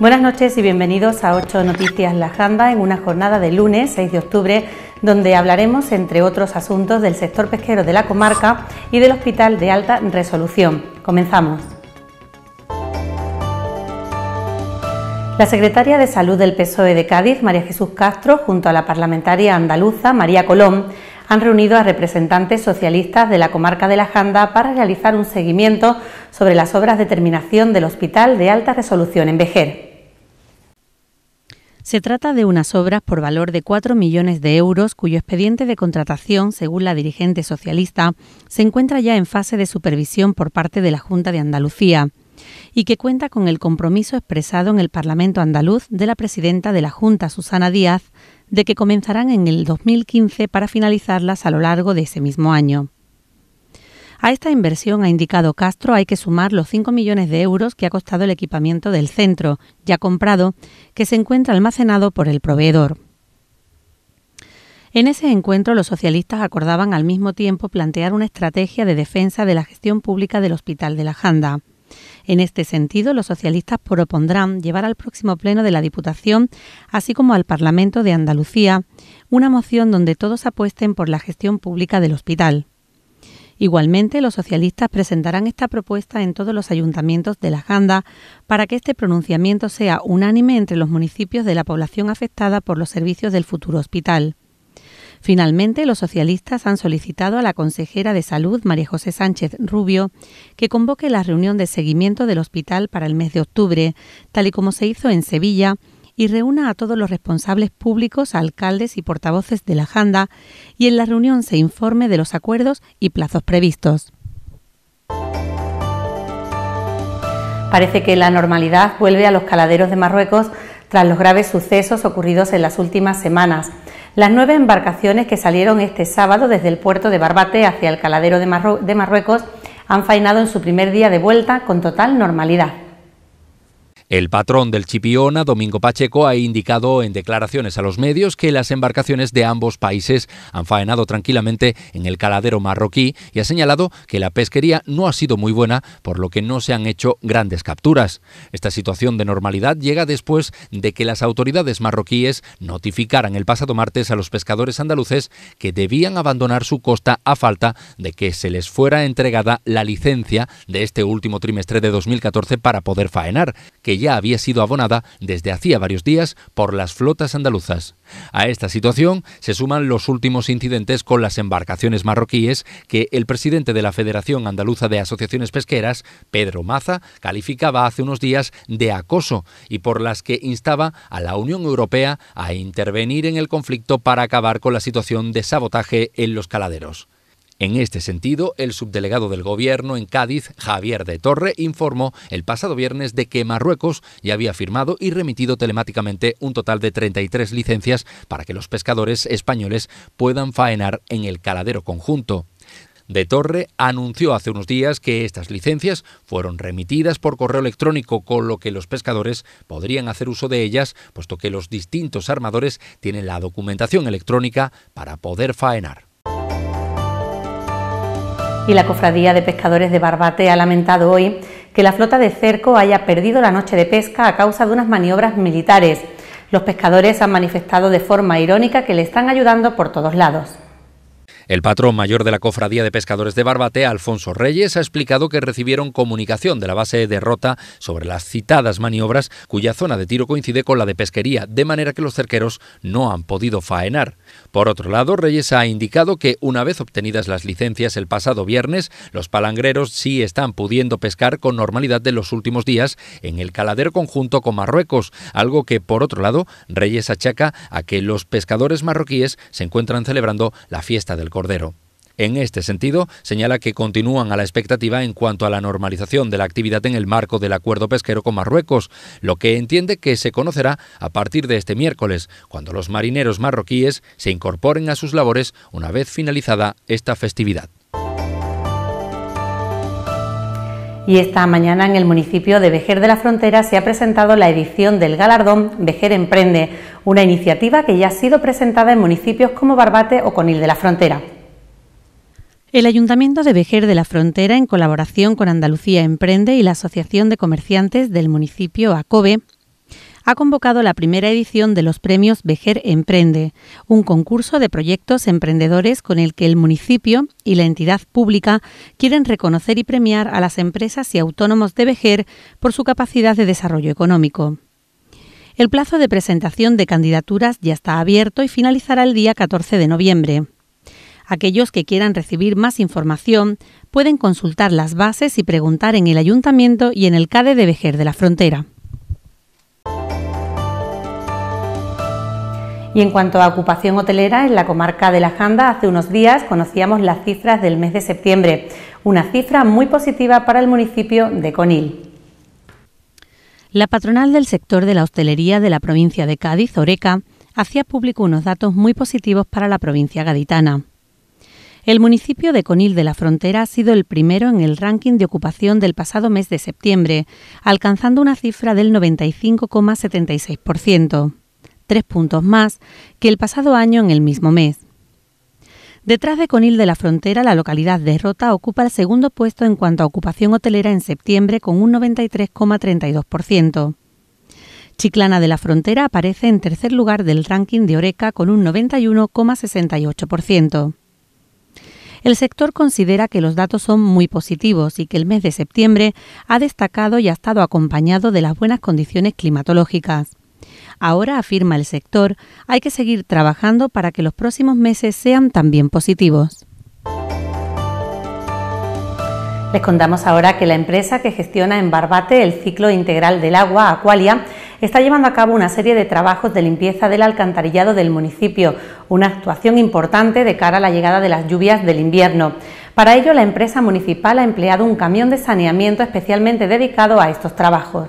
Buenas noches y bienvenidos a 8 Noticias La Janda... en una jornada de lunes 6 de octubre donde hablaremos entre otros asuntos del sector pesquero de la comarca y del Hospital de Alta Resolución. Comenzamos. La secretaria de Salud del PSOE de Cádiz, María Jesús Castro, junto a la parlamentaria andaluza María Colón, han reunido a representantes socialistas de la comarca de La Janda para realizar un seguimiento sobre las obras de terminación del Hospital de Alta Resolución en Vejer. Se trata de unas obras por valor de 4 millones de euros cuyo expediente de contratación, según la dirigente socialista, se encuentra ya en fase de supervisión por parte de la Junta de Andalucía y que cuenta con el compromiso expresado en el Parlamento andaluz de la presidenta de la Junta, Susana Díaz, de que comenzarán en el 2015 para finalizarlas a lo largo de ese mismo año. A esta inversión, ha indicado Castro, hay que sumar los 5 millones de euros que ha costado el equipamiento del centro, ya comprado, que se encuentra almacenado por el proveedor. En ese encuentro, los socialistas acordaban al mismo tiempo plantear una estrategia de defensa de la gestión pública del Hospital de la Janda. En este sentido, los socialistas propondrán llevar al próximo pleno de la Diputación, así como al Parlamento de Andalucía, una moción donde todos apuesten por la gestión pública del hospital. Igualmente, los socialistas presentarán esta propuesta en todos los ayuntamientos de la Janda para que este pronunciamiento sea unánime entre los municipios de la población afectada por los servicios del futuro hospital. Finalmente, los socialistas han solicitado a la consejera de Salud, María José Sánchez Rubio, que convoque la reunión de seguimiento del hospital para el mes de octubre, tal y como se hizo en Sevilla, y reúna a todos los responsables públicos, alcaldes y portavoces de la Janda y en la reunión se informe de los acuerdos y plazos previstos. Parece que la normalidad vuelve a los caladeros de Marruecos tras los graves sucesos ocurridos en las últimas semanas. Las nueve embarcaciones que salieron este sábado desde el puerto de Barbate hacia el caladero de, Marruecos han faenado en su primer día de vuelta con total normalidad. El patrón del Chipiona, Domingo Pacheco, ha indicado en declaraciones a los medios que las embarcaciones de ambos países han faenado tranquilamente en el caladero marroquí y ha señalado que la pesquería no ha sido muy buena, por lo que no se han hecho grandes capturas. Esta situación de normalidad llega después de que las autoridades marroquíes notificaran el pasado martes a los pescadores andaluces que debían abandonar su costa a falta de que se les fuera entregada la licencia de este último trimestre de 2014 para poder faenar, que ya había sido abonada desde hacía varios días por las flotas andaluzas. A esta situación se suman los últimos incidentes con las embarcaciones marroquíes que el presidente de la Federación Andaluza de Asociaciones Pesqueras, Pedro Maza, calificaba hace unos días de acoso y por las que instaba a la Unión Europea a intervenir en el conflicto para acabar con la situación de sabotaje en los caladeros. En este sentido, el subdelegado del Gobierno en Cádiz, Javier de Torre, informó el pasado viernes de que Marruecos ya había firmado y remitido telemáticamente un total de 33 licencias para que los pescadores españoles puedan faenar en el caladero conjunto. De Torre anunció hace unos días que estas licencias fueron remitidas por correo electrónico, con lo que los pescadores podrían hacer uso de ellas, puesto que los distintos armadores tienen la documentación electrónica para poder faenar y la Cofradía de Pescadores de Barbate ha lamentado hoy que la flota de cerco haya perdido la noche de pesca a causa de unas maniobras militares. Los pescadores han manifestado de forma irónica que le están ayudando por todos lados. El patrón mayor de la Cofradía de Pescadores de Barbate, Alfonso Reyes, ha explicado que recibieron comunicación de la base de derrota sobre las citadas maniobras cuya zona de tiro coincide con la de pesquería, de manera que los cerqueros no han podido faenar. Por otro lado, Reyes ha indicado que una vez obtenidas las licencias el pasado viernes, los palangreros sí están pudiendo pescar con normalidad de los últimos días en el caladero conjunto con Marruecos, algo que por otro lado Reyes achaca a que los pescadores marroquíes se encuentran celebrando la fiesta del Cordero. En este sentido, señala que continúan a la expectativa en cuanto a la normalización de la actividad en el marco del acuerdo pesquero con Marruecos, lo que entiende que se conocerá a partir de este miércoles, cuando los marineros marroquíes se incorporen a sus labores una vez finalizada esta festividad. Y esta mañana en el municipio de Vejer de la Frontera se ha presentado la edición del galardón Vejer Emprende, una iniciativa que ya ha sido presentada en municipios como Barbate o Conil de la Frontera. El Ayuntamiento de Vejer de la Frontera, en colaboración con Andalucía Emprende y la Asociación de Comerciantes del municipio ACOBE, ha convocado la primera edición de los premios Vejer Emprende, un concurso de proyectos emprendedores con el que el municipio y la entidad pública quieren reconocer y premiar a las empresas y autónomos de Vejer por su capacidad de desarrollo económico. El plazo de presentación de candidaturas ya está abierto y finalizará el día 14 de noviembre. Aquellos que quieran recibir más información pueden consultar las bases y preguntar en el Ayuntamiento y en el CADE de Vejer de la Frontera. Y en cuanto a ocupación hotelera, en la comarca de La Janda hace unos días conocíamos las cifras del mes de septiembre, una cifra muy positiva para el municipio de Conil. La patronal del sector de la hostelería de la provincia de Cádiz, Oreca, hacía público unos datos muy positivos para la provincia gaditana. El municipio de Conil de la Frontera ha sido el primero en el ranking de ocupación del pasado mes de septiembre, alcanzando una cifra del 95,76%, tres puntos más que el pasado año en el mismo mes. Detrás de Conil de la Frontera, la localidad de Rota ocupa el segundo puesto en cuanto a ocupación hotelera en septiembre con un 93,32%. Chiclana de la Frontera aparece en tercer lugar del ranking de Oreca con un 91,68%. El sector considera que los datos son muy positivos y que el mes de septiembre ha destacado y ha estado acompañado de las buenas condiciones climatológicas. Ahora, afirma el sector, hay que seguir trabajando para que los próximos meses sean también positivos. Les contamos ahora que la empresa que gestiona en Barbate el ciclo integral del agua, Aqualia, está llevando a cabo una serie de trabajos de limpieza del alcantarillado del municipio, una actuación importante de cara a la llegada de las lluvias del invierno. Para ello, la empresa municipal ha empleado un camión de saneamiento especialmente dedicado a estos trabajos.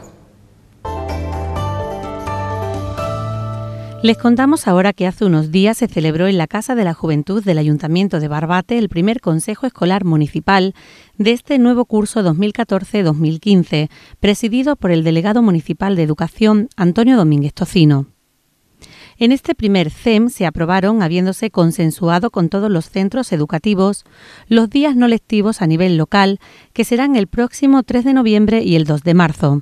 Les contamos ahora que hace unos días se celebró en la Casa de la Juventud del Ayuntamiento de Barbate el primer Consejo Escolar Municipal de este nuevo curso 2014-2015, presidido por el delegado municipal de Educación, Antonio Domínguez Tocino. En este primer CEM se aprobaron, habiéndose consensuado con todos los centros educativos, los días no lectivos a nivel local, que serán el próximo 3 de noviembre y el 2 de marzo.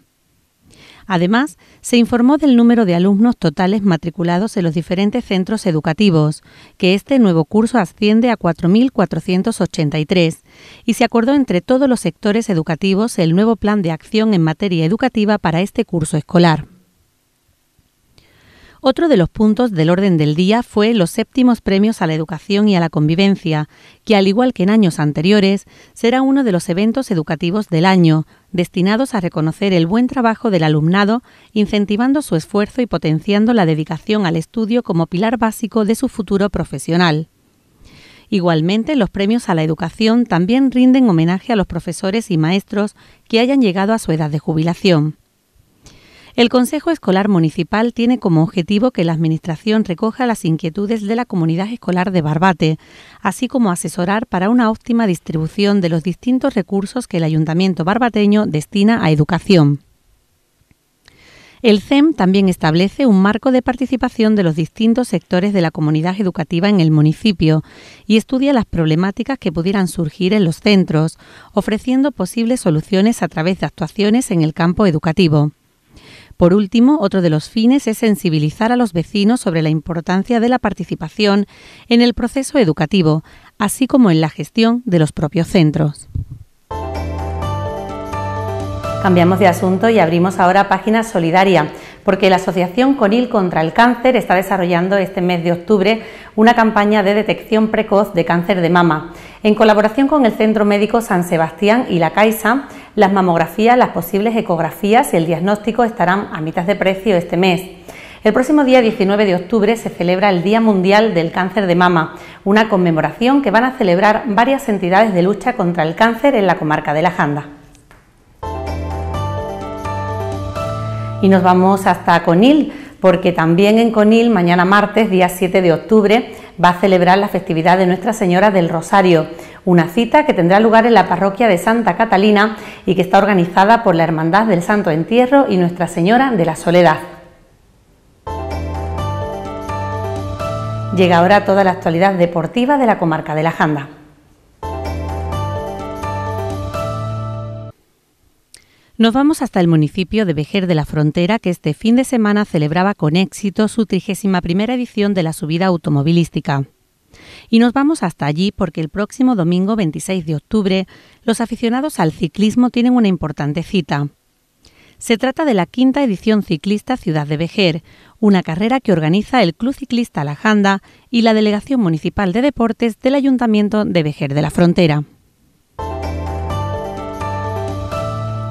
Además, se informó del número de alumnos totales matriculados en los diferentes centros educativos, que este nuevo curso asciende a 4.483, y se acordó entre todos los sectores educativos el nuevo plan de acción en materia educativa para este curso escolar. Otro de los puntos del orden del día fue los séptimos premios a la educación y a la convivencia, que al igual que en años anteriores, será uno de los eventos educativos del año, destinados a reconocer el buen trabajo del alumnado, incentivando su esfuerzo y potenciando la dedicación al estudio como pilar básico de su futuro profesional. Igualmente, los premios a la educación también rinden homenaje a los profesores y maestros que hayan llegado a su edad de jubilación. El Consejo Escolar Municipal tiene como objetivo que la Administración recoja las inquietudes de la comunidad escolar de Barbate, así como asesorar para una óptima distribución de los distintos recursos que el Ayuntamiento barbateño destina a educación. El CEM también establece un marco de participación de los distintos sectores de la comunidad educativa en el municipio y estudia las problemáticas que pudieran surgir en los centros, ofreciendo posibles soluciones a través de actuaciones en el campo educativo. Por último, otro de los fines es sensibilizar a los vecinos sobre la importancia de la participación en el proceso educativo, así como en la gestión de los propios centros. Cambiamos de asunto y abrimos ahora Página Solidaria, porque la Asociación Conil contra el Cáncer está desarrollando este mes de octubre una campaña de detección precoz de cáncer de mama. En colaboración con el Centro Médico San Sebastián y la Caixa, las mamografías, las posibles ecografías y el diagnóstico estarán a mitad de precio este mes. El próximo día 19 de octubre se celebra el Día Mundial del Cáncer de Mama, una conmemoración que van a celebrar varias entidades de lucha contra el cáncer en la comarca de La Janda. Y nos vamos hasta Conil, porque también en Conil, mañana martes, día 7 de octubre, va a celebrar la festividad de Nuestra Señora del Rosario, una cita que tendrá lugar en la parroquia de Santa Catalina y que está organizada por la Hermandad del Santo Entierro y Nuestra Señora de la Soledad. Llega ahora toda la actualidad deportiva de la comarca de la Janda. Nos vamos hasta el municipio de Vejer de la Frontera, que este fin de semana celebraba con éxito su 31 edición de la subida automovilística. Y nos vamos hasta allí porque el próximo domingo 26 de octubre los aficionados al ciclismo tienen una importante cita. Se trata de la quinta edición ciclista Ciudad de Vejer, una carrera que organiza el Club Ciclista La Janda y la Delegación Municipal de Deportes del Ayuntamiento de Vejer de la Frontera.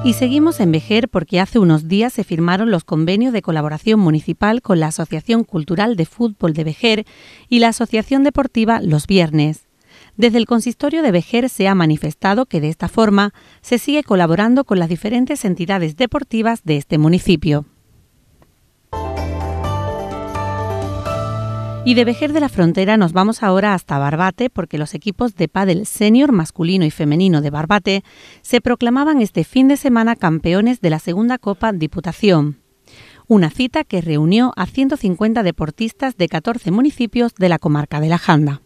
Y seguimos en Vejer porque hace unos días se firmaron los convenios de colaboración municipal con la Asociación Cultural de Fútbol de Vejer y la Asociación Deportiva Los Viernes. Desde el consistorio de Vejer se ha manifestado que de esta forma se sigue colaborando con las diferentes entidades deportivas de este municipio. Y de Vejer de la Frontera nos vamos ahora hasta Barbate porque los equipos de pádel senior masculino y femenino de Barbate se proclamaban este fin de semana campeones de la segunda Copa Diputación. Una cita que reunió a 150 deportistas de 14 municipios de la comarca de la Janda.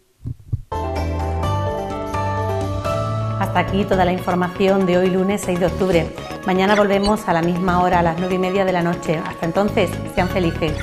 Hasta aquí toda la información de hoy lunes 6 de octubre. Mañana volvemos a la misma hora, a las 9 y media de la noche. Hasta entonces, sean felices.